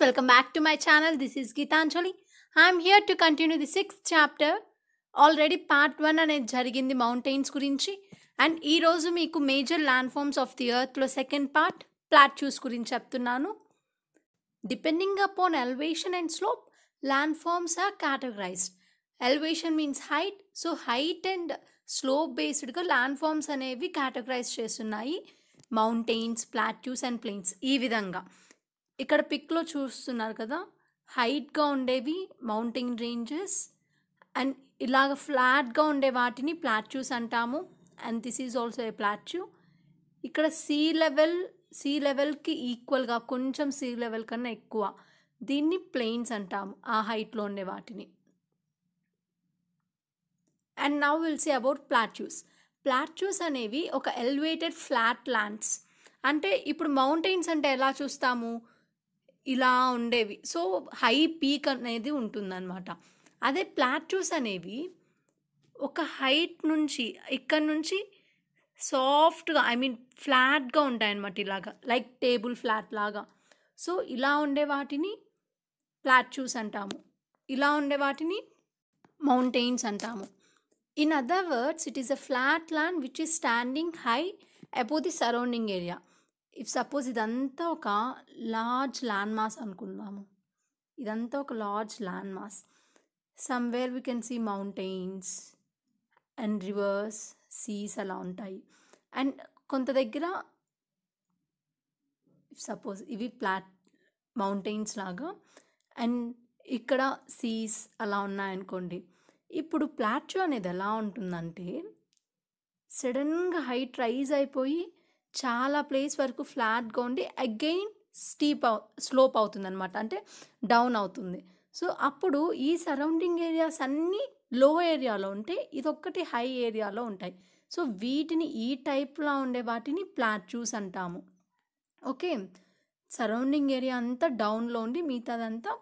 friends, welcome to my channel this is Geetanjali I'm here to continue the the chapter already part one అనేది జరిగింది mountains గురించి and ఈరోజు మీకు major land forms of the ఎర్త్లో second part plateaus గురించి చెప్తున్నాను depending upon elevation and slope land forms are categorized elevation means height so height and slope బేస్డ్గా land forms అనేవి క్యాటగరైజ్ చేస్తున్నాయి మౌంటైన్స్ ప్లాట్యూస్ అండ్ ప్లెయిన్స్ ఈ విధంగా ఇక్కడ పిక్లో చూస్తున్నారు కదా హైట్గా ఉండేవి మౌంటైన్ రేంజెస్ అండ్ ఇలాగ ఫ్లాట్గా ఉండే వాటిని ప్లాట్యూస్ అంటాము and this is also a plateau ఇక్కడ సీ లెవెల్ సీ లెవెల్కి ఈక్వల్గా కొంచెం సీ లెవెల్ కన్నా ఎక్కువ దీన్ని ప్లెయిన్స్ అంటాము ఆ హైట్లో ఉండే వాటిని and now will see about plateaus plateaus అనేవి ఒక ఎలివేటెడ్ ఫ్లాట్ ల్యాండ్స్ అంటే ఇప్పుడు మౌంటైన్స్ అంటే ఎలా చూస్తాము ఇలా ఉండేవి సో హై పీక్ అనేది ఉంటుందన్నమాట అదే ప్లాట్యూస్ అనేవి ఒక హైట్ నుంచి ఇక్కడ నుంచి సాఫ్ట్గా ఐ మీన్ ఫ్లాట్గా ఉంటాయన్నమాట ఇలాగా లైక్ టేబుల్ ఫ్లాట్ లాగా సో ఇలా ఉండే వాటిని ప్లాట్యూస్ అంటాము ఇలా ఉండే వాటిని మౌంటైన్స్ అంటాము in other words it is a flat land which is standing high above the surrounding area if suppose ఇదంతా ఒక లార్జ్ ల్యాండ్ మాస్ అనుకుందాము ఇదంతా ఒక large land mass somewhere we can see mountains and rivers seas అలా ఉంటాయి and కొంత దగ్గర suppose ఇవి ప్లాట్ మౌంటైన్స్ లాగా అండ్ ఇక్కడ సీస్ అలా ఉన్నాయనుకోండి ఇప్పుడు ప్లాట్యూ అనేది ఎలా ఉంటుందంటే సడన్గా హైట్ రైజ్ అయిపోయి చాలా ప్లేస్ వరకు ఫ్లాట్గా ఉండి అగైన్ స్టీప్ అవు స్లోప్ అవుతుంది అనమాట అంటే డౌన్ అవుతుంది సో అప్పుడు ఈ సరౌండింగ్ ఏరియాస్ అన్నీ లో ఏరియాలో ఉంటాయి ఇదొక్కటి హై ఏరియాలో ఉంటాయి సో వీటిని ఈ టైప్లో ఉండే వాటిని ప్లాట్యూస్ అంటాము ఓకే సరౌండింగ్ ఏరియా అంతా డౌన్లో ఉండి మిగతాదంతా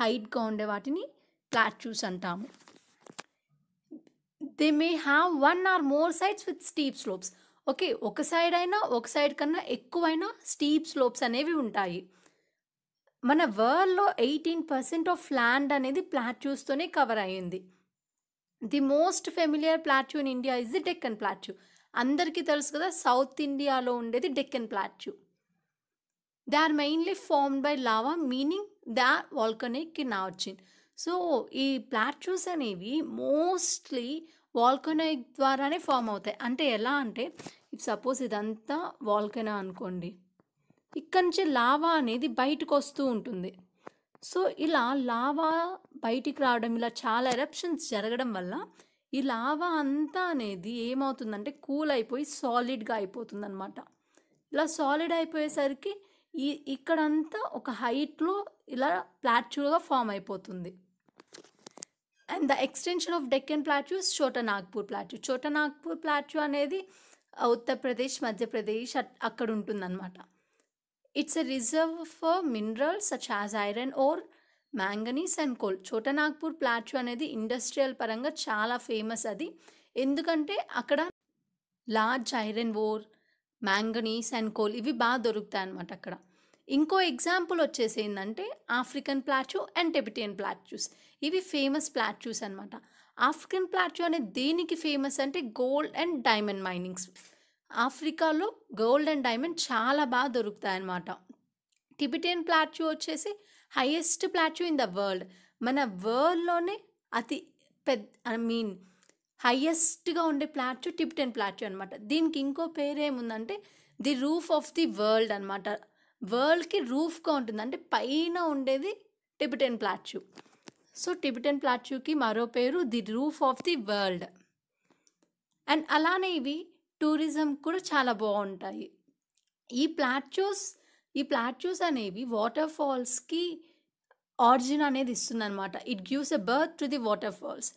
హైట్గా ఉండే వాటిని ప్లాట్యూస్ అంటాము they may have one or more sides with steep slopes okay ఒక సైడ్ అయినా ఒక సైడ్ కన్నా ఎక్కువైనా స్టీప్ స్లోప్స్ అనేవి ఉంటాయి మన వరల్డ్లో ఎయిటీన్ పర్సెంట్ ఆఫ్ ల్యాండ్ అనేది ప్లాట్యూస్తోనే కవర్ అయ్యింది the most familiar plateau in India is the Deccan plateau అందరికీ తెలుసు కదా సౌత్ ఇండియాలో ఉండేది Deccan plateau they are mainly formed by lava meaning they are volcanic in origin so ఈ ప్లాట్యూస్ అనేవి మోస్ట్లీ వాల్కనైక్ ద్వారానే ఫామ్ అవుతాయి అంటే ఎలా అంటే ఇఫ్ సపోజ్ ఇదంతా వాల్కెనా అనుకోండి ఇక్కడి నుంచి లావా అనేది బయటకు వస్తూ ఉంటుంది సో ఇలా లావా బయటికి రావడం ఇలా చాలా ఎరప్షన్స్ జరగడం వల్ల ఈ లావా అంతా అనేది ఏమవుతుందంటే కూల్ అయిపోయి సాలిడ్గా అయిపోతుంది అనమాట ఇలా సాలిడ్ అయిపోయేసరికి ఈ ఇక్కడంతా ఒక హైట్లో ఇలా ప్లాట్యూగా ఫామ్ అయిపోతుంది and the extension of Deccan plateau Chota Nagpur plateau Chota Nagpur plateau అనేది ఉత్తరప్రదేశ్ uh, మధ్యప్రదేశ్ అక్కడ ఉంటుందన్నమాట it's a reserve for minerals such as iron ore manganese and coal చోట నాగ్పూర్ ప్లాట్యూ అనేది ఇండస్ట్రియల్ పరంగా చాలా ఫేమస్ అది ఎందుకంటే అక్కడ large iron ore manganese and coal ఇవి బాగా దొరుకుతాయి అన్నమాట అక్కడ ఇంకో ఎగ్జాంపుల్ వచ్చేసి ఏంటంటే African plateau and Tibetan plateaus ఇవి ఫేమస్ ప్లాట్యూస్ అనమాట ఆఫ్రికన్ ప్లాట్యూ అనేది దేనికి ఫేమస్ అంటే గోల్డ్ అండ్ డైమండ్ మైనింగ్స్ ఆఫ్రికాలో గోల్డ్ అండ్ డైమండ్ చాలా బాగా దొరుకుతాయి అన్నమాట టిబిటేన్ ప్లాట్యూ వచ్చేసి highest plateau in the world మన వరల్డ్లోనే అతి పెద్ద ఐ మీన్ హైయెస్ట్గా ఉండే ప్లాట్యూ టిబిటేన్ ప్లాట్యూ అనమాట దీనికి ఇంకో పేరేముందంటే the roof of the world అనమాట వరల్డ్కి రూఫ్గా ఉంటుంది అంటే పైన ఉండేది టిబిటేన్ ప్లాట్యూ సో టిబిటన్ ప్లాట్యూకి మరో పేరు the roof of the world and అలానే ఇవి టూరిజం కూడా చాలా బాగుంటాయి ఈ ప్లాట్యూస్ ఈ ప్లాట్యూస్ అనేవి వాటర్ ఫాల్స్కి ఆరిజిన్ అనేది ఇస్తుందన్నమాట it gives a birth to the water falls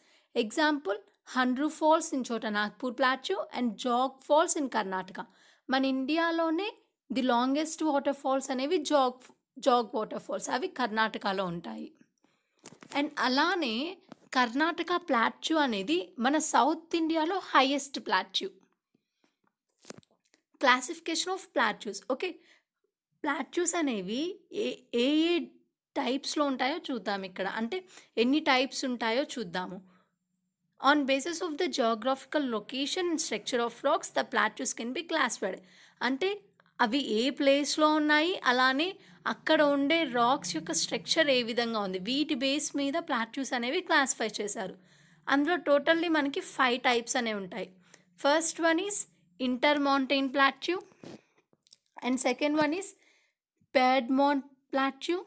example Hundru falls in Chota Nagpur plateau and Jog falls in Karnataka మన ఇండియాలోనే ది లాంగెస్ట్ వాటర్ ఫాల్స్ అనేవి జాగ్ జాగ్ వాటర్ ఫాల్స్ అవి కర్ణాటకలో ఉంటాయి అండ్ అలానే కర్ణాటక ప్లాట్యూ అనేది మన సౌత్ ఇండియాలో highest plateau classification of plateaus okay plateaus అనేవి ఏ ఏ ఏ టైప్స్లో ఉంటాయో చూద్దాం ఇక్కడ అంటే ఎన్ని టైప్స్ ఉంటాయో చూద్దాము on basis of the geographical location and structure of rocks the plateaus can be classified అంటే అవి ఏ ప్లేస్లో ఉన్నాయి అలానే అక్కడ ఉండే రాక్స్ యొక్క స్ట్రక్చర్ ఏ విధంగా ఉంది వీటి బేస్ మీద ప్లాట్యూస్ అనేవి క్లాసిఫై చేశారు అందులో టోటల్లీ మనకి ఫైవ్ టైప్స్ అనేవి ఉంటాయి first one is inter mountain plateau and second one is mount plateau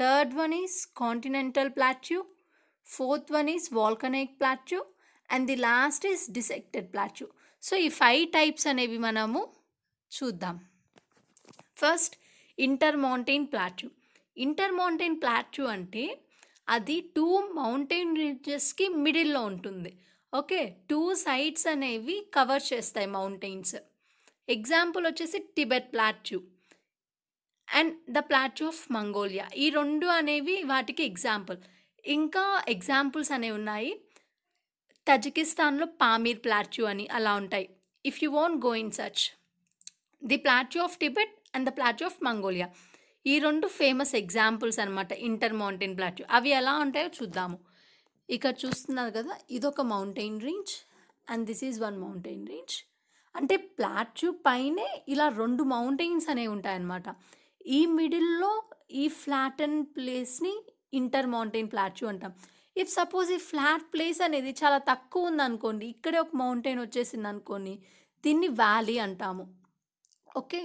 third one is continental plateau fourth one is volcanic plateau and the last is dissected plateau so ఈ five types అనేవి మనము చూద్దాం first inter mountain plateau inter mountain plateau అంటే అది two mountain రిడ్జెస్కి మిడిల్లో ఉంటుంది okay two sides అనేవి కవర్ చేస్తాయి మౌంటైన్స్ ఎగ్జాంపుల్ వచ్చేసి Tibet plateau and the plateau of Mongolia ఈ రెండు అనేవి వాటికి ఎగ్జాంపుల్ ఇంకా ఎగ్జాంపుల్స్ అనేవి ఉన్నాయి తజకిస్తాన్లో పామీర్ ప్లాట్యూ అని అలా ఉంటాయి if you want go in such the plateau of Tibet and the plateau of Mongolia ఈ రెండు ఫేమస్ ఎగ్జాంపుల్స్ అనమాట ఇంటర్ మౌంటైన్ ప్లాట్యూ అవి ఎలా ఉంటాయో చూద్దాము ఇక్కడ చూస్తున్నారు కదా ఇదొక mountain range and this is one mountain range అంటే ప్లాట్యూ పైనే ఇలా రెండు మౌంటైన్స్ అనేవి ఉంటాయన్నమాట ఈ మిడిల్లో ఈ ఫ్లాట్ అండ్ ప్లేస్ని ఇంటర్ మౌంటైన్ ప్లాట్యూ అంటాం ఇఫ్ సపోజ్ ఈ ఫ్లాట్ ప్లేస్ అనేది చాలా తక్కువ ఉందనుకోండి ఇక్కడే ఒక మౌంటైన్ వచ్చేసింది అనుకోండి దీన్ని వ్యాలీ అంటాము ఓకే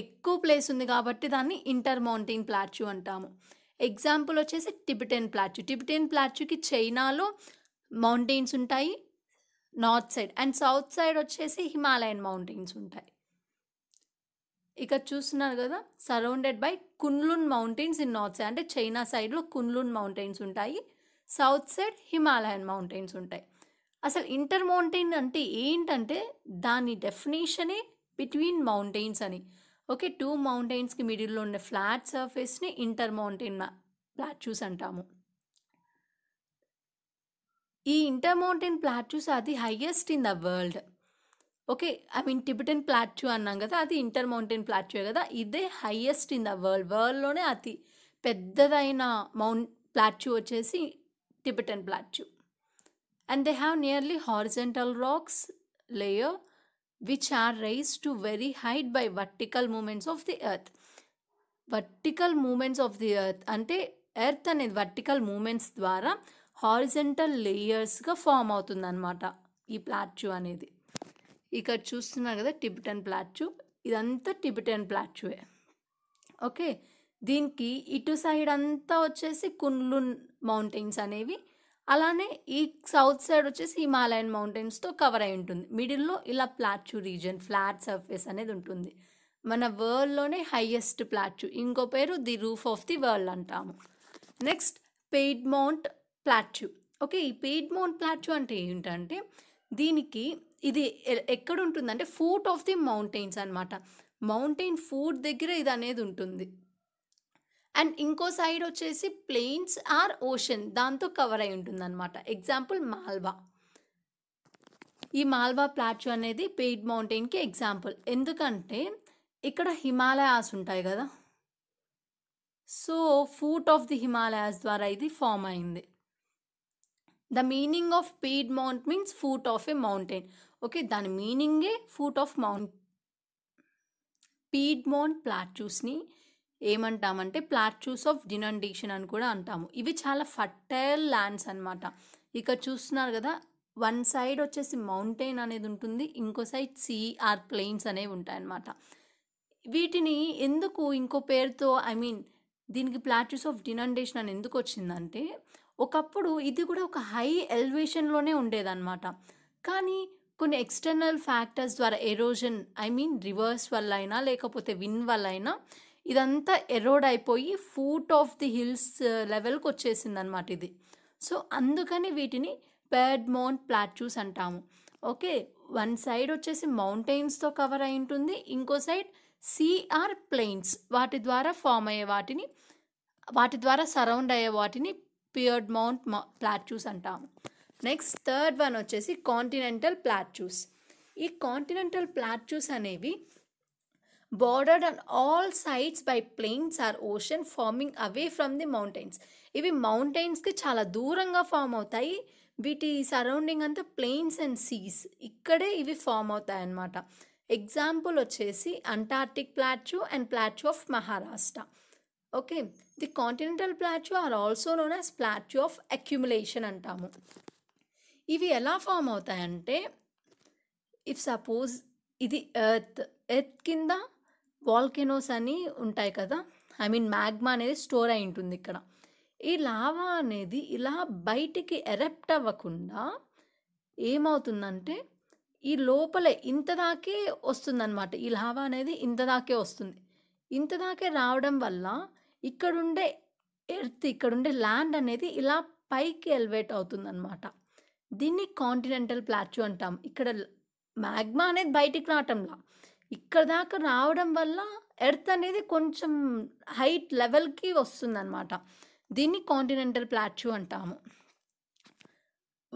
ఎక్కువ ప్లేస్ ఉంది కాబట్టి దాన్ని ఇంటర్ మౌంటైన్ ప్లాట్యూ అంటాము ఎగ్జాంపుల్ వచ్చేసి టిబిటెన్ ప్లాట్యూ టిబిటెన్ ప్లాట్యూకి చైనాలో మౌంటైన్స్ ఉంటాయి north side and south side వచ్చేసి హిమాలయన్ మౌంటైన్స్ ఉంటాయి ఇక చూస్తున్నారు కదా surrounded by Kunlun mountains in north side అంటే చైనా సైడ్లో కున్లున్ మౌంటైన్స్ ఉంటాయి సౌత్ సైడ్ హిమాలయన్ మౌంటైన్స్ ఉంటాయి అసలు ఇంటర్ మౌంటైన్ అంటే ఏంటంటే దాని డెఫినేషనే బిట్వీన్ మౌంటైన్స్ అని ఓకే టూ మౌంటైన్స్కి మిడిల్లో ఉన్న ఫ్లాట్ సర్ఫేస్ని ఇంటర్ మౌంటైన్ ప్లాట్యూస్ అంటాము ఈ ఇంటర్ మౌంటైన్ ప్లాట్యూస్ అది highest in the world okay I mean Tibetan plateau అన్నాం కదా అది ఇంటర్ మౌంటైన్ ప్లాట్యూ కదా ఇదే హైయెస్ట్ ఇన్ ద వరల్డ్ వరల్డ్లోనే అతి పెద్దదైన మౌంట్ ప్లాట్యూ వచ్చేసి Tibetan plateau and they have nearly horizontal rocks layer which are raised to very height by vertical movements of the earth vertical movements of the earth అంటే earth అనేది vertical movements ద్వారా horizontal లేయర్స్గా form అవుతుందన్నమాట ఈ plateau అనేది ఇక్కడ చూస్తున్నారు కదా టిబిటన్ ప్లాట్యూ ఇదంతా టిబిటన్ ప్లాట్యూవే ఓకే దీనికి ఇటు సైడ్ అంతా వచ్చేసి కున్లున్ మౌంటైన్స్ అనేవి అలానే ఈ సౌత్ సైడ్ వచ్చేసి హిమాలయన్ మౌంటైన్స్తో కవర్ అయి ఉంటుంది మిడిల్లో ఇలా ప్లాట్యూ రీజన్ ఫ్లాట్ సర్ఫేస్ అనేది ఉంటుంది మన వరల్డ్లోనే హైయెస్ట్ ప్లాట్యూ ఇంకో పేరు the roof of the world అంటాము next piedmont plateau okay ఈ పెయిడ్ మౌంట్ ప్లాట్యూ అంటే ఏంటంటే దీనికి ఇది ఎక్కడ ఉంటుందంటే ఫూట్ ఆఫ్ ది మౌంటైన్స్ అనమాట మౌంటైన్ ఫూట్ దగ్గర ఇది అనేది ఉంటుంది అండ్ ఇంకో సైడ్ వచ్చేసి ప్లెయిన్స్ ఆర్ ఓషన్ దాంతో కవర్ అయి ఉంటుంది అనమాట ఎగ్జాంపుల్ మాల్వా ఈ మాల్వా ప్లాట్యూ అనేది పెయిడ్ మౌంటైన్కి ఎగ్జాంపుల్ ఎందుకంటే ఇక్కడ హిమాలయాస్ ఉంటాయి కదా so foot of the Himalayas ద్వారా ఇది ఫామ్ అయింది the meaning of piedmont means foot of a mountain okay దాని మీనింగే ఫూట్ ఆఫ్ మౌంట్ పీడ్మోన్ ప్లాట్యూస్ని ఏమంటామంటే ప్లాట్యూస్ ఆఫ్ డినండేషన్ అని కూడా అంటాము ఇవి చాలా ఫర్టైల్ ల్యాండ్స్ అనమాట ఇక్కడ చూస్తున్నారు కదా వన్ సైడ్ వచ్చేసి మౌంటైన్ అనేది ఉంటుంది ఇంకో సైడ్ సీ ఆర్ ప్లెయిన్స్ అనేవి ఉంటాయన్నమాట వీటిని ఎందుకు ఇంకో పేరుతో ఐ మీన్ దీనికి ప్లాట్యూస్ ఆఫ్ డినండేషన్ అని ఎందుకు వచ్చిందంటే ఒకప్పుడు ఇది కూడా ఒక హై ఎలివేషన్లోనే ఉండేదన్నమాట కానీ కొన్ని ఎక్స్టర్నల్ ఫ్యాక్టర్స్ ద్వారా ఎరోజన్ ఐ మీన్ రివర్స్ వల్ల అయినా లేకపోతే విన్ వల్ల అయినా ఇదంతా ఎరోడ్ అయిపోయి ఫూట్ ఆఫ్ ది హిల్స్ లెవెల్కి వచ్చేసింది అనమాట ఇది సో అందుకని వీటిని పెర్డ్మోన్ ప్లాట్యూస్ అంటాము ఓకే వన్ సైడ్ వచ్చేసి మౌంటైన్స్తో కవర్ అయి ఉంటుంది ఇంకో సైడ్ సిఆర్ ప్లెయిన్స్ వాటి ద్వారా ఫామ్ అయ్యే వాటిని వాటి ద్వారా సరౌండ్ అయ్యే వాటిని పియర్డ్ మౌంట్ ప్లాట్యూస్ అంటాము నెక్స్ట్ థర్డ్ వన్ వచ్చేసి కాంటినెంటల్ ప్లాట్యూస్ ఈ కాంటినెంటల్ ప్లాట్యూస్ అనేవి bordered on all sides by plains or ocean forming away from the mountains ఇవి మౌంటైన్స్కి చాలా దూరంగా ఫామ్ అవుతాయి వీటి సరౌండింగ్ అంతా ప్లెయిన్స్ అండ్ సీస్ ఇక్కడే ఇవి ఫామ్ అవుతాయి అన్నమాట ఎగ్జాంపుల్ వచ్చేసి Antarctic plateau and plateau of Maharashtra okay the continental plateau are also known as plateau of accumulation అంటాము ఇవి ఎలా ఫామ్ అవుతాయంటే ఇఫ్ సపోజ్ ఇది ఎర్త్ ఎర్త్ కింద వాల్కెనోస్ అని ఉంటాయి కదా ఐ మీన్ మ్యాగ్మా అనేది స్టోర్ అయి ఉంటుంది ఇక్కడ ఈ లావా అనేది ఇలా బయటికి ఎరప్ట్ అవ్వకుండా ఏమవుతుందంటే ఈ లోపల ఇంతదాకే వస్తుందన్నమాట ఈ లావా అనేది ఇంతదాకే వస్తుంది ఇంతదాకే రావడం వల్ల ఇక్కడుండే ఎర్త్ ఇక్కడుండే ల్యాండ్ అనేది ఇలా పైకి ఎలివేట్ అవుతుందన్నమాట దీన్ని కాంటినెంటల్ ప్లాట్యూ అంటాం ఇక్కడ మ్యాగ్మా అనేది బయటికి రావటంలా ఇక్కడ దాకా రావడం వల్ల ఎర్త్ అనేది కొంచెం హైట్ లెవెల్కి వస్తుందన్నమాట దీన్ని కాంటినెంటల్ ప్లాట్యూ అంటాము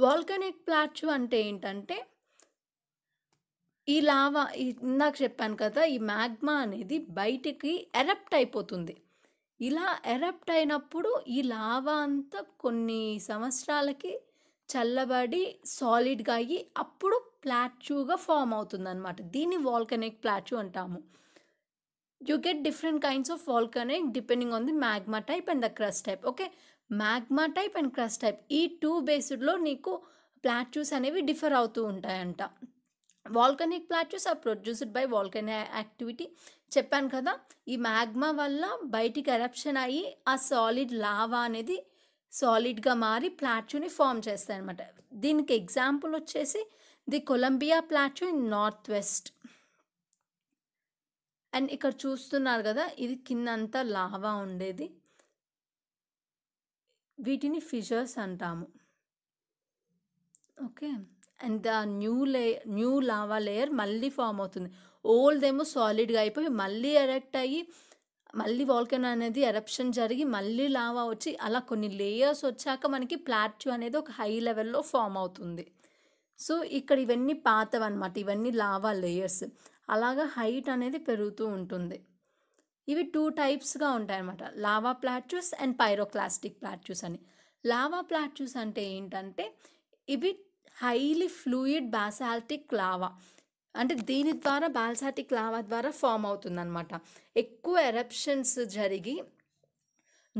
వాల్కనిక్ ప్లాట్యూ అంటే ఏంటంటే ఈ లావా ఇందాక చెప్పాను కదా ఈ మ్యాగ్మా అనేది బయటికి ఎరప్ట్ అయిపోతుంది ఇలా ఎరప్ట్ అయినప్పుడు ఈ లావా అంతా కొన్ని సంవత్సరాలకి చల్లబడి సాలిడ్గా అయ్యి అప్పుడు ప్లాట్యూగా ఫామ్ అవుతుంది అనమాట దీన్ని వాల్కనిక్ ప్లాట్యూ అంటాము you get different kinds of volcanic depending on the magma type and the crust type okay magma type and crust type ఈ టూ బేస్డ్లో నీకు ప్లాట్యూస్ అనేవి డిఫర్ అవుతూ ఉంటాయంట volcanic plateaus are produced by volcanic activity చెప్పాను కదా ఈ magma వల్ల బయటికి ఎరప్షన్ అయ్యి ఆ సాలిడ్ లావా అనేది సాలిడ్గా మారి ప్లాట్యూని ఫామ్ చేస్తాయి అనమాట దీనికి ఎగ్జాంపుల్ వచ్చేసి the Columbia plateau in north west and ఇక్కడ చూస్తున్నారు కదా ఇది కింద అంతా లావా ఉండేది వీటిని ఫిజర్స్ అంటాము okay and the new lay new lava layer మళ్ళీ ఫామ్ అవుతుంది ఓల్డ్ ఏమో సాలిడ్గా అయిపోయి మళ్ళీ ఎరెక్ట్ అయ్యి మళ్ళీ వాల్కెన్ అనేది ఎరప్షన్ జరిగి మళ్ళీ లావా వచ్చి అలా కొన్ని లేయర్స్ వచ్చాక మనకి ప్లాట్యూ అనేది ఒక హై లెవెల్లో ఫామ్ అవుతుంది సో ఇక్కడ ఇవన్నీ పాతవన్నమాట ఇవన్నీ లావా లేయర్స్ అలాగా హైట్ అనేది పెరుగుతూ ఉంటుంది ఇవి టూ టైప్స్గా ఉంటాయన్నమాట lava plateaus and pyroclastic plateaus అని లావా ప్లాట్యూస్ అంటే ఏంటంటే ఇవి హైలీ ఫ్లూయిడ్ బాసాల్టిక్ లావా అంటే దీని ద్వారా బాల్సాటిక్ లావా ద్వారా ఫామ్ అవుతుందన్నమాట ఎక్కువ ఎరప్షన్స్ జరిగి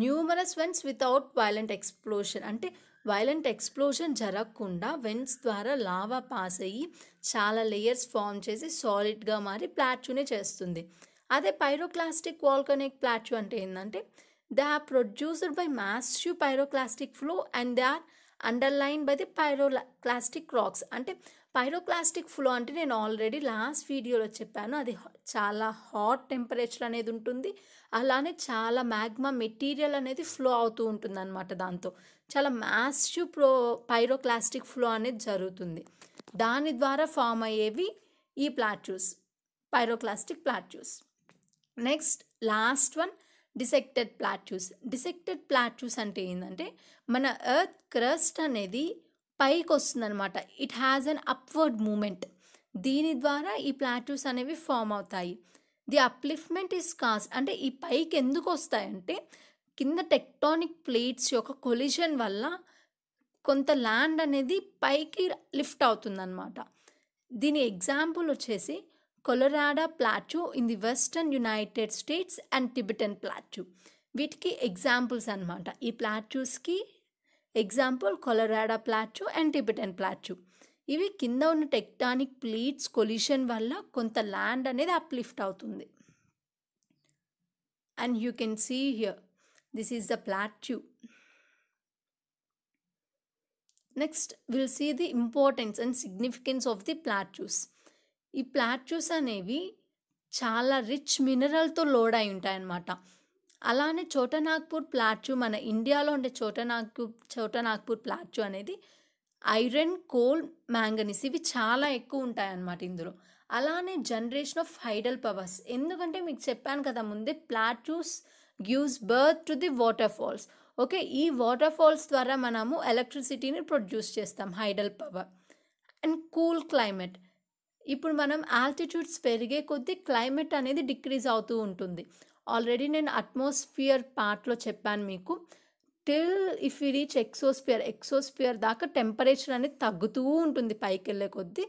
numerous vents without violent explosion అంటే వైలెంట్ ఎక్స్ప్లోషన్ జరగకుండా వెన్స్ ద్వారా లావా పాస్ అయ్యి చాలా లేయర్స్ ఫామ్ చేసి సాలిడ్గా మారి ప్లాట్యూనే చేస్తుంది అదే పైరోక్లాస్టిక్ వాల్కనిక్ ప్లాట్యూ అంటే ఏంటంటే they are produced by massive pyroclastic flow and they are underlain by the pyroclastic rocks అంటే పైరోక్లాస్టిక్ ఫ్లో అంటే నేను ఆల్రెడీ లాస్ట్ వీడియోలో చెప్పాను అది చాలా హాట్ టెంపరేచర్ అనేది ఉంటుంది అలానే చాలా మ్యాగ్మా మెటీరియల్ అనేది ఫ్లో అవుతూ ఉంటుంది అనమాట దాంతో చాలా మ్యాస్యూ ప్రో పైరోక్లాస్టిక్ ఫ్లో అనేది జరుగుతుంది దాని ద్వారా ఫామ్ అయ్యేవి ఈ plateaus pyroclastic plateaus next last one dissected plateaus dissected plateaus అంటే ఏంటంటే మన ఎర్త్ క్రస్ట్ అనేది పైకి అనమాట it has an upward movement దీని ద్వారా ఈ ప్లాటూస్ అనేవి ఫామ్ అవుతాయి ది అప్లిఫ్ట్మెంట్ ఈస్ కాస్ అంటే ఈ పైకి ఎందుకు వస్తాయంటే కింద టెక్టానిక్ ప్లేట్స్ యొక్క కొలిషన్ వల్ల కొంత ల్యాండ్ అనేది పైకి లిఫ్ట్ అవుతుందన్నమాట దీని ఎగ్జాంపుల్ వచ్చేసి Colorado plateau in the western United States and Tibetan plateau వీటికి ఎగ్జాంపుల్స్ అనమాట ఈ ప్లాట్యూస్కి example Colorado plateau and Tibetan plateau ఇవి కింద ఉన్న టెక్టానిక్ ప్లీట్స్ కొల్యూషన్ వల్ల కొంత ల్యాండ్ అనేది అప్లిఫ్ట్ అవుతుంది and you can see here this is the plateau next will see the importance and significance of the plateaus ఈ ప్లాట్యూస్ అనేవి చాలా రిచ్ మినరల్తో లోడ్ అయి ఉంటాయన్నమాట అలానే చోటనాగ్పూర్ ప్లాట్యూ మన ఇండియాలో ఉండే చోటనాగ్పూర్ చోటనాగ్పూర్ ప్లాట్యూ అనేది ఐరన్ కోల్ మ్యాంగనీస్ ఇవి చాలా ఎక్కువ ఉంటాయి అన్నమాట ఇందులో అలానే జనరేషన్ ఆఫ్ హైడల్ పవర్స్ ఎందుకంటే మీకు చెప్పాను కదా ముందే plateaus gives birth to the water waterfalls okay ఈ వాటర్ ఫాల్స్ ద్వారా మనము ఎలక్ట్రిసిటీని ప్రొడ్యూస్ చేస్తాం hydel power and cool climate ఇప్పుడు మనం ఆల్టిట్యూడ్స్ పెరిగే కొద్దీ క్లైమేట్ అనేది డిక్రీజ్ అవుతూ ఉంటుంది ఆల్రెడీ నేను అట్మాస్ఫియర్ పార్ట్లో చెప్పాను మీకు till if you reach exosphere exosphere దాకా టెంపరేచర్ అనేది తగ్గుతూ ఉంటుంది పైకి వెళ్ళే కొద్దీ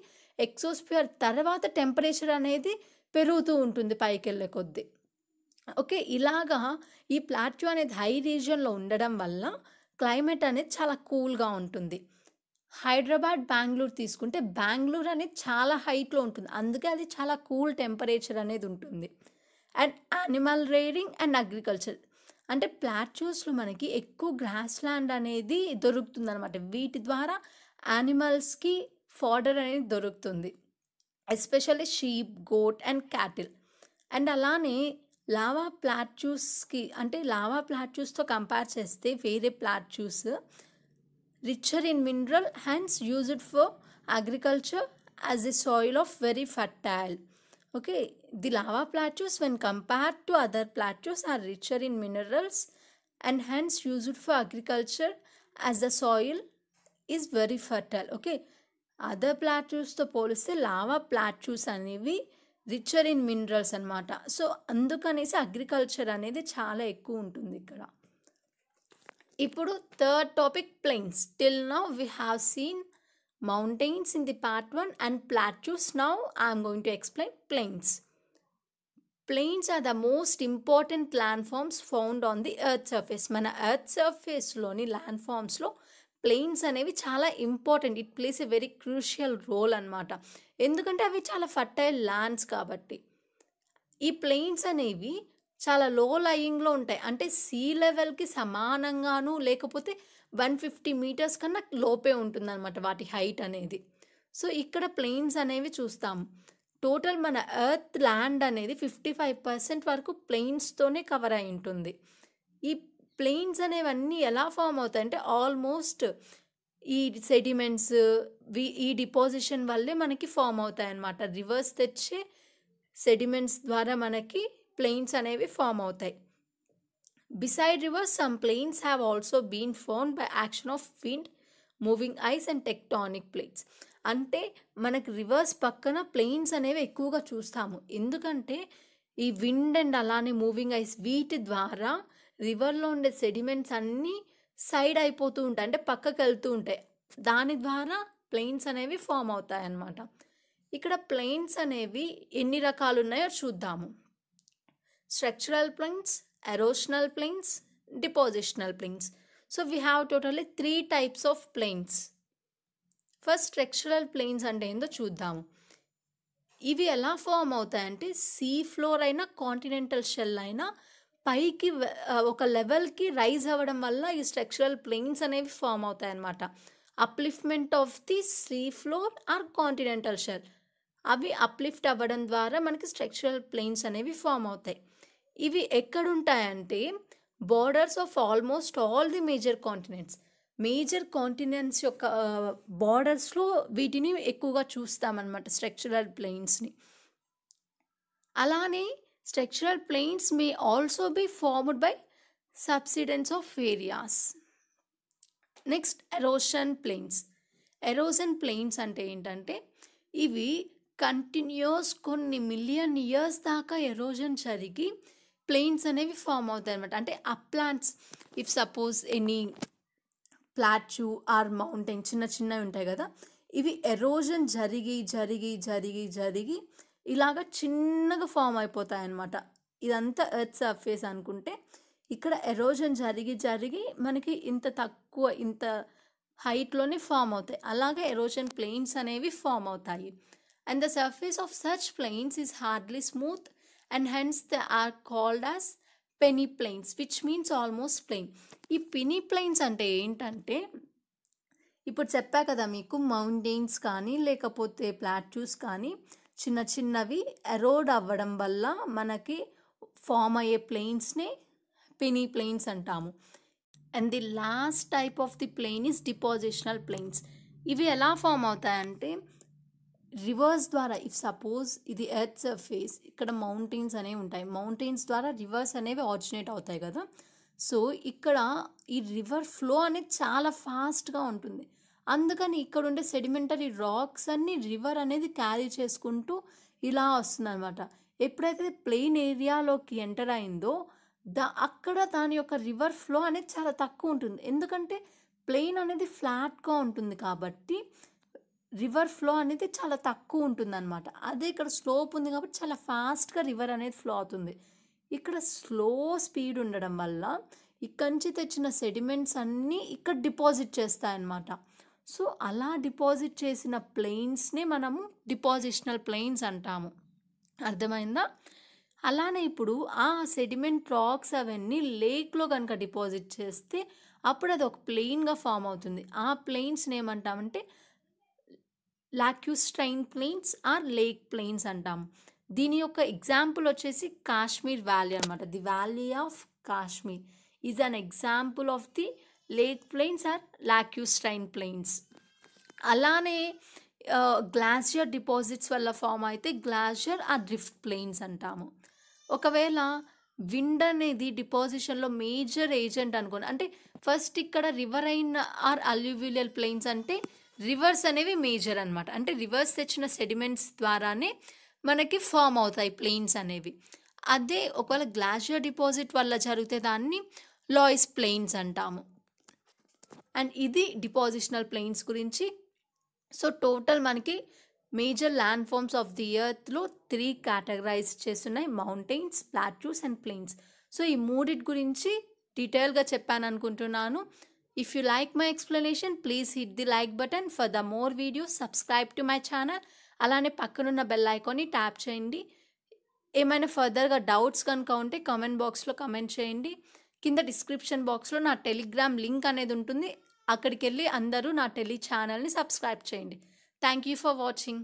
ఎక్సోస్ఫియర్ తర్వాత టెంపరేచర్ అనేది పెరుగుతూ ఉంటుంది పైకి వెళ్ళే కొద్దీ ఓకే ఇలాగా ఈ ప్లాట్యూ అనేది హై రీజియన్లో ఉండడం వల్ల క్లైమేట్ అనేది చాలా కూల్గా ఉంటుంది హైదరాబాద్ బెంగళూరు తీసుకుంటే బెంగళూరు అనేది చాలా హైట్లో ఉంటుంది అందుకే అది చాలా కూల్ టెంపరేచర్ అనేది ఉంటుంది and animal rearing and agriculture అంటే ప్లాట్యూస్లో మనకి ఎక్కువ గ్రాస్ ల్యాండ్ అనేది దొరుకుతుందనమాట వీటి ద్వారా యానిమల్స్కి ఫాడర్ అనేది దొరుకుతుంది especially sheep goat and cattle and అలానే లావా ప్లాట్యూస్కి అంటే లావా ప్లాట్యూస్తో కంపేర్ చేస్తే వేరే plateaus richer in mineral hands used for agriculture as a soil of very fertile Okay, the lava plateaus, when compared to other plateaus, are richer in minerals and hence used for agriculture as the soil is very fertile. Okay, other ప్లాట్యూస్తో పోలిస్తే lava plateaus అనేవి richer in minerals అనమాట so అందుకనేసి agriculture అనేది చాలా ఎక్కువ ఉంటుంది ఇక్కడ ఇప్పుడు third topic plains till now we have seen mountains in the part 1 and plateaus. Now I am going to explain plains. Plains are the most important landforms found on the earth surface మన earth సర్ఫేస్లోని ల్యాండ్ ఫామ్స్లో plains అనేవి చాలా important it plays a very crucial role అనమాట ఎందుకంటే అవి చాలా ఫర్టైల్ ల్యాండ్స్ కాబట్టి ఈ ప్లెయిన్స్ అనేవి చాలా లో లయింగ్లో ఉంటాయి అంటే సీ లెవెల్కి సమానంగాను లేకపోతే వన్ ఫిఫ్టీ మీటర్స్ కన్నా లోపే ఉంటుందన్నమాట వాటి హైట్ అనేది సో ఇక్కడ ప్లెయిన్స్ అనేవి చూస్తాం టోటల్ మన ఎర్త్ ల్యాండ్ అనేది ఫిఫ్టీ ఫైవ్ పర్సెంట్ వరకు ప్లెయిన్స్తోనే కవర్ అయి ఉంటుంది ఈ ప్లెయిన్స్ అనేవన్నీ ఎలా ఫామ్ అవుతాయంటే ఆల్మోస్ట్ ఈ సెడిమెంట్స్ ఈ డిపాజిషన్ వల్లే మనకి ఫామ్ అవుతాయన్నమాట రివర్స్ తెచ్చే సెడిమెంట్స్ ద్వారా మనకి ప్లెయిన్స్ అనేవి ఫామ్ అవుతాయి Beside rivers, some plains have also been formed by action of wind, moving ice and tectonic plates అంటే మనకు రివర్స్ పక్కన ప్లెయిన్స్ అనేవి ఎక్కువగా చూస్తాము ఎందుకంటే ఈ విండ్ అండ్ అలానే మూవింగ్ ఐస్ వీటి ద్వారా రివర్లో ఉండే సెడిమెంట్స్ అన్నీ సైడ్ అయిపోతూ ఉంటాయి అంటే పక్కకు వెళ్తూ ఉంటాయి దాని ద్వారా ప్లెయిన్స్ అనేవి ఫామ్ అవుతాయి అన్నమాట ఇక్కడ ప్లెయిన్స్ అనేవి ఎన్ని రకాలు ఉన్నాయో చూద్దాము structural plains erosional planes, depositional planes. So we have totally three types of planes. First structural plains అంటే ఏందో చూద్దాము ఇవి ఎలా ఫామ్ అవుతాయంటే సీ ఫ్లోర్ అయినా కాంటినెంటల్ షెల్ అయినా పైకి ఒక లెవెల్కి రైజ్ అవ్వడం వల్ల ఈ స్ట్రక్చరల్ ప్లేన్స్ అనేవి ఫామ్ అవుతాయి అన్నమాట upliftment of the sea floor or continental shelf అవి అప్లిఫ్ట్ అవ్వడం ద్వారా మనకి స్ట్రక్చరల్ ప్లేన్స్ అనేవి ఫామ్ అవుతాయి ఇవి ఎక్కడుంటాయంటే borders of almost all the major continents major continents యొక్క బార్డర్స్లో వీటిని ఎక్కువగా చూస్తామన్నమాట స్ట్రక్చరల్ ప్లెయిన్స్ని అలానే structural plains may also be formed by subsidence of areas next erosion plains erosion plains అంటే ఏంటంటే ఇవి కంటిన్యూస్ కొన్ని మిలియన్ ఇయర్స్ దాకా ఎరోజన్ జరిగి ప్లేన్స్ అనేవి ఫామ్ అవుతాయి అనమాట అంటే ఆ plants if suppose any plateau or mountain చిన్న చిన్నవి ఉంటాయి కదా ఇవి ఎరోజన్ జరిగి జరిగి జరిగి జరిగి ఇలాగ చిన్నగా ఫామ్ అయిపోతాయి అన్నమాట ఇదంతా ఎర్త్ సర్ఫేస్ అనుకుంటే ఇక్కడ ఎరోజన్ జరిగి జరిగి మనకి ఇంత తక్కువ ఇంత హైట్లోనే ఫామ్ అవుతాయి అలాగే ఎరోజన్ ప్లెయిన్స్ అనేవి ఫామ్ అవుతాయి and the surface of such plains is hardly smooth and hence the are called as peneplains which means almost plain ఈ పెనీ ప్లెయిన్స్ అంటే ఏంటంటే ఇప్పుడు చెప్పా కదా మీకు మౌంటైన్స్ కానీ లేకపోతే ప్లాట్యూస్ కానీ చిన్న చిన్నవి ఎరోడ్ అవ్వడం వల్ల మనకి ఫామ్ అయ్యే ప్లెయిన్స్నే పెనీ ప్లెయిన్స్ అంటాము and the last type of the plain is depositional plains ఇవి ఎలా ఫామ్ అవుతాయంటే రివర్స్ ద్వారా ఇఫ్ సపోజ్ ఇది ఎర్త్ సర్ఫేస్ ఇక్కడ మౌంటైన్స్ అనేవి ఉంటాయి మౌంటైన్స్ ద్వారా రివర్స్ అనేవి ఆరిజినేట్ అవుతాయి కదా సో ఇక్కడ ఈ రివర్ ఫ్లో అనేది చాలా ఫాస్ట్గా ఉంటుంది అందుకని ఇక్కడ ఉండే సెడిమెంటరీ రాక్స్ అన్ని రివర్ అనేది క్యారీ చేసుకుంటూ ఇలా వస్తుందన్నమాట ఎప్పుడైతే ప్లెయిన్ ఏరియాలోకి ఎంటర్ అయిందో దా అక్కడ దాని యొక్క రివర్ ఫ్లో అనేది చాలా తక్కువ ఉంటుంది ఎందుకంటే ప్లెయిన్ అనేది ఫ్లాట్గా ఉంటుంది కాబట్టి రివర్ ఫ్లో అనేది చాలా తక్కువ ఉంటుంది అనమాట అదే ఇక్కడ స్లోప్ ఉంది కాబట్టి చాలా ఫాస్ట్గా రివర్ అనేది ఫ్లో అవుతుంది ఇక్కడ స్లో స్పీడ్ ఉండడం వల్ల ఇక్కడి నుంచి తెచ్చిన సెడిమెంట్స్ అన్నీ ఇక్కడ డిపాజిట్ చేస్తాయన్నమాట సో అలా డిపాజిట్ చేసిన ప్లెయిన్స్నే మనము డిపాజిషనల్ ప్లెయిన్స్ అంటాము అర్థమైందా అలానే ఇప్పుడు ఆ సెడిమెంట్ రాక్స్ అవన్నీ లేక్లో కనుక డిపాజిట్ చేస్తే అప్పుడు అది ఒక ప్లెయిన్గా ఫామ్ అవుతుంది ఆ ప్లెయిన్స్ని ఏమంటామంటే lacustrine plains or lake plains అంటాం దీని యొక్క ఎగ్జాంపుల్ వచ్చేసి కాశ్మీర్ వ్యాలీ అనమాట the valley of Kashmir is an example of the lake plains or lacustrine plains అలానే గ్లాషియర్ డిపాజిట్స్ వల్ల ఫామ్ అయితే గ్లాషియర్ ఆ డ్రిఫ్ట్ ప్లెయిన్స్ అంటాము ఒకవేళ విండ్ అనేది డిపాజిషన్లో మేజర్ ఏజెంట్ అనుకోండి అంటే ఫస్ట్ ఇక్కడ రివర్ అయిన ఆర్ అల్యూవిలియల్ ప్లెయిన్స్ అంటే రివర్స్ అనేవి మేజర్ అనమాట అంటే రివర్స్ తెచ్చిన సెడిమెంట్స్ ద్వారానే మనకి ఫామ్ అవుతాయి ప్లెయిన్స్ అనేవి అదే ఒకవేళ గ్లాషియర్ డిపాజిట్ వల్ల జరిగితే దాన్ని లాయిస్ ప్లెయిన్స్ అంటాము అండ్ ఇది డిపాజిషనల్ ప్లెయిన్స్ గురించి సో టోటల్ మనకి major land forms of the ఎర్త్లో త్రీ కేటగరైజ్ చేస్తున్నాయి mountains plateaus and plains so ఈ మూడిటి గురించి డీటెయిల్గా చెప్పాను అనుకుంటున్నాను If you like my explanation, please hit the like button. For the more videos, subscribe to my channel. అలానే పక్కనున్న బెల్ ఐకాన్ని ట్యాప్ చేయండి ఏమైనా ఫర్దర్గా డౌట్స్ కనుక ఉంటే కామెంట్ బాక్స్లో కమెంట్ చేయండి కింద డిస్క్రిప్షన్ బాక్స్లో నా టెలిగ్రామ్ లింక్ అనేది ఉంటుంది అక్కడికి వెళ్ళి అందరూ నా టెలి ఛానల్ని సబ్స్క్రైబ్ చేయండి థ్యాంక్ యూ ఫర్ వాచింగ్